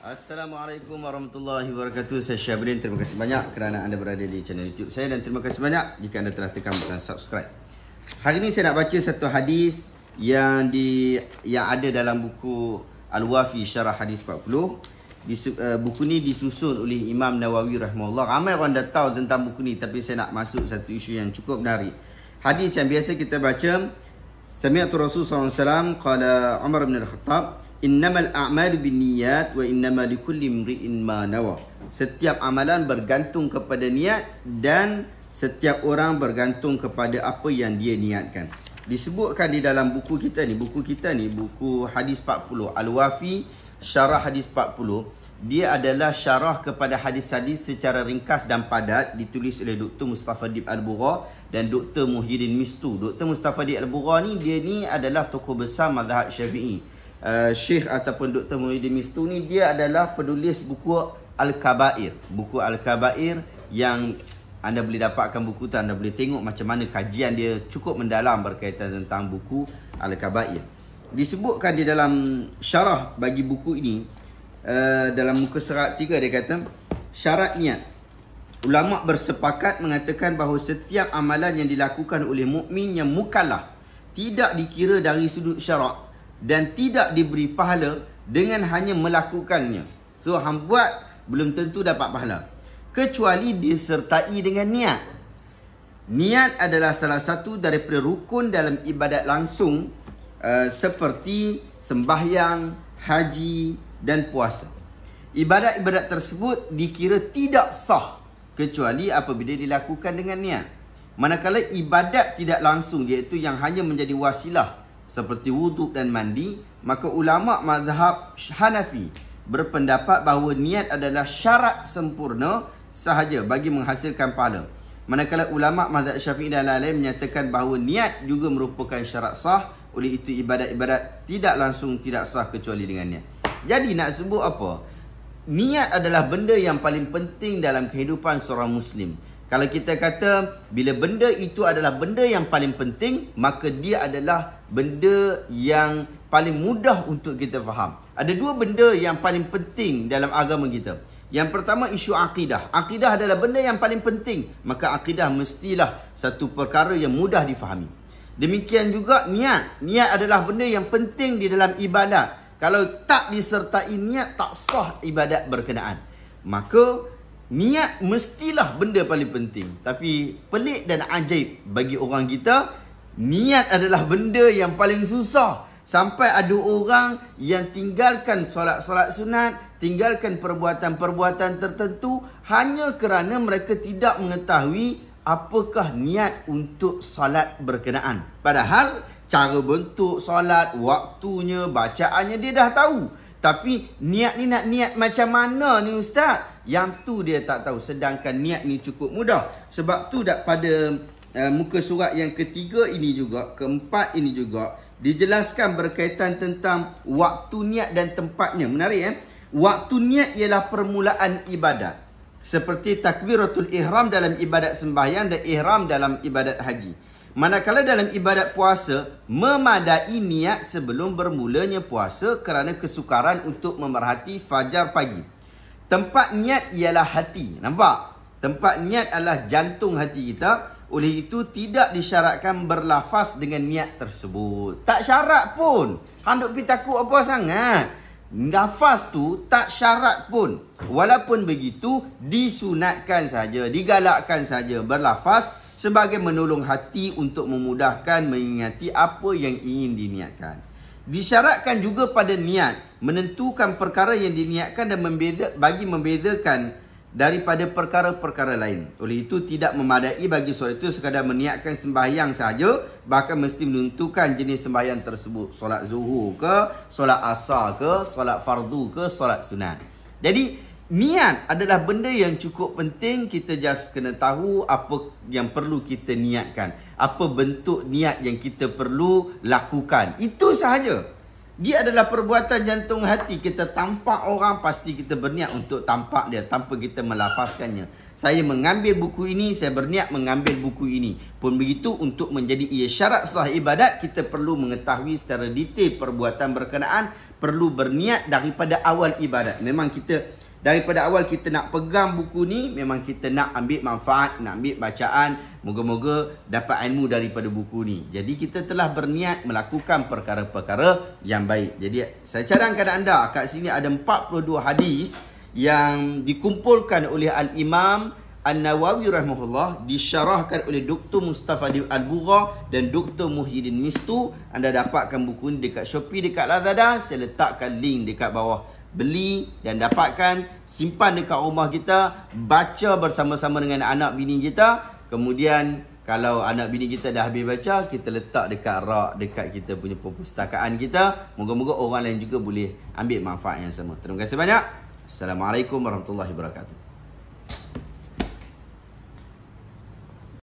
Assalamualaikum warahmatullahi wabarakatuh Saya Syabrin Terima kasih banyak kerana anda berada di channel youtube saya Dan terima kasih banyak jika anda telah tekan butang subscribe Hari ini saya nak baca satu hadis Yang di yang ada dalam buku Al-Wafi Syarah Hadis 40 di, eh, Buku ni disusun oleh Imam Nawawi Rahmahullah Ramai orang dah tahu tentang buku ni Tapi saya nak masuk satu isu yang cukup menarik Hadis yang biasa kita baca Sami'atu Rasul SAW Qala Umar bin Al-Khattab Innamal a'malu binniyat wa innama likulli imri'in ma nawa. Setiap amalan bergantung kepada niat dan setiap orang bergantung kepada apa yang dia niatkan. Disebutkan di dalam buku kita ni, buku kita ni buku hadis 40 Al-Wafi syarah hadis 40. Dia adalah syarah kepada hadis-hadis secara ringkas dan padat ditulis oleh Dr. Mustafa Dib Al-Bugha dan Dr. Muhyiddin Mistu. Dr. Mustafa Dib Al-Bugha ni dia ni adalah tokoh besar mazhab Syafi'i uh, eh, Syekh ataupun Dr. Muhyiddin Mistu ni dia adalah penulis buku Al-Kabair. Buku Al-Kabair yang anda boleh dapatkan buku tu anda boleh tengok macam mana kajian dia cukup mendalam berkaitan tentang buku Al-Kabair. Disebutkan di dalam syarah bagi buku ini uh, dalam muka serat 3 dia kata syarat niat Ulama bersepakat mengatakan bahawa setiap amalan yang dilakukan oleh mukmin yang mukallaf tidak dikira dari sudut syarak dan tidak diberi pahala dengan hanya melakukannya. So, hang buat belum tentu dapat pahala. Kecuali disertai dengan niat. Niat adalah salah satu daripada rukun dalam ibadat langsung uh, seperti sembahyang, haji dan puasa. Ibadat-ibadat tersebut dikira tidak sah kecuali apabila dilakukan dengan niat. Manakala ibadat tidak langsung iaitu yang hanya menjadi wasilah seperti wuduk dan mandi, maka ulama mazhab Hanafi berpendapat bahawa niat adalah syarat sempurna sahaja bagi menghasilkan pahala. Manakala ulama mazhab Syafi'i dan lain-lain menyatakan bahawa niat juga merupakan syarat sah, oleh itu ibadat-ibadat tidak langsung tidak sah kecuali dengan niat. Jadi nak sebut apa? Niat adalah benda yang paling penting dalam kehidupan seorang Muslim. Kalau kita kata bila benda itu adalah benda yang paling penting, maka dia adalah benda yang paling mudah untuk kita faham. Ada dua benda yang paling penting dalam agama kita. Yang pertama isu akidah. Akidah adalah benda yang paling penting, maka akidah mestilah satu perkara yang mudah difahami. Demikian juga niat. Niat adalah benda yang penting di dalam ibadat. Kalau tak disertai niat, tak sah ibadat berkenaan. Maka Niat mestilah benda paling penting. Tapi pelik dan ajaib bagi orang kita, niat adalah benda yang paling susah. Sampai ada orang yang tinggalkan solat-solat sunat, tinggalkan perbuatan-perbuatan tertentu hanya kerana mereka tidak mengetahui apakah niat untuk solat berkenaan. Padahal cara bentuk solat, waktunya, bacaannya dia dah tahu. Tapi niat ni nak niat macam mana ni ustaz? Yang tu dia tak tahu sedangkan niat ni cukup mudah. Sebab tu dah pada uh, muka surat yang ketiga ini juga, keempat ini juga dijelaskan berkaitan tentang waktu niat dan tempatnya. Menarik eh? Waktu niat ialah permulaan ibadat. Seperti takbiratul ihram dalam ibadat sembahyang dan ihram dalam ibadat haji. Manakala dalam ibadat puasa, memadai niat sebelum bermulanya puasa kerana kesukaran untuk memerhati fajar pagi. Tempat niat ialah hati. Nampak? Tempat niat adalah jantung hati kita. Oleh itu, tidak disyaratkan berlafaz dengan niat tersebut. Tak syarat pun. Handuk pergi takut apa sangat. Nafas tu tak syarat pun. Walaupun begitu, disunatkan saja, digalakkan saja berlafaz sebagai menolong hati untuk memudahkan mengingati apa yang ingin diniatkan. Disyaratkan juga pada niat menentukan perkara yang diniatkan dan membeza, bagi membezakan daripada perkara-perkara lain. Oleh itu tidak memadai bagi solat itu sekadar meniatkan sembahyang sahaja, bahkan mesti menentukan jenis sembahyang tersebut, solat zuhur ke, solat asar ke, solat fardu ke, solat sunat. Jadi Niat adalah benda yang cukup penting kita just kena tahu apa yang perlu kita niatkan. Apa bentuk niat yang kita perlu lakukan. Itu sahaja. Dia adalah perbuatan jantung hati. Kita tampak orang pasti kita berniat untuk tampak dia tanpa kita melafazkannya. Saya mengambil buku ini, saya berniat mengambil buku ini. Pun begitu untuk menjadi ia syarat sah ibadat, kita perlu mengetahui secara detail perbuatan berkenaan. Perlu berniat daripada awal ibadat. Memang kita daripada awal kita nak pegang buku ni memang kita nak ambil manfaat nak ambil bacaan moga-moga dapat ilmu daripada buku ni jadi kita telah berniat melakukan perkara-perkara yang baik jadi saya cadangkan anda kat sini ada 42 hadis yang dikumpulkan oleh al-Imam An-Nawawi rahimahullah disyarahkan oleh Dr. Mustafa Al-Bugha dan Dr. Muhyiddin Mistu. Anda dapatkan buku ini dekat Shopee, dekat Lazada. Saya letakkan link dekat bawah beli dan dapatkan simpan dekat rumah kita baca bersama-sama dengan anak bini kita kemudian kalau anak bini kita dah habis baca kita letak dekat rak dekat kita punya perpustakaan kita moga-moga orang lain juga boleh ambil manfaat yang sama terima kasih banyak assalamualaikum warahmatullahi wabarakatuh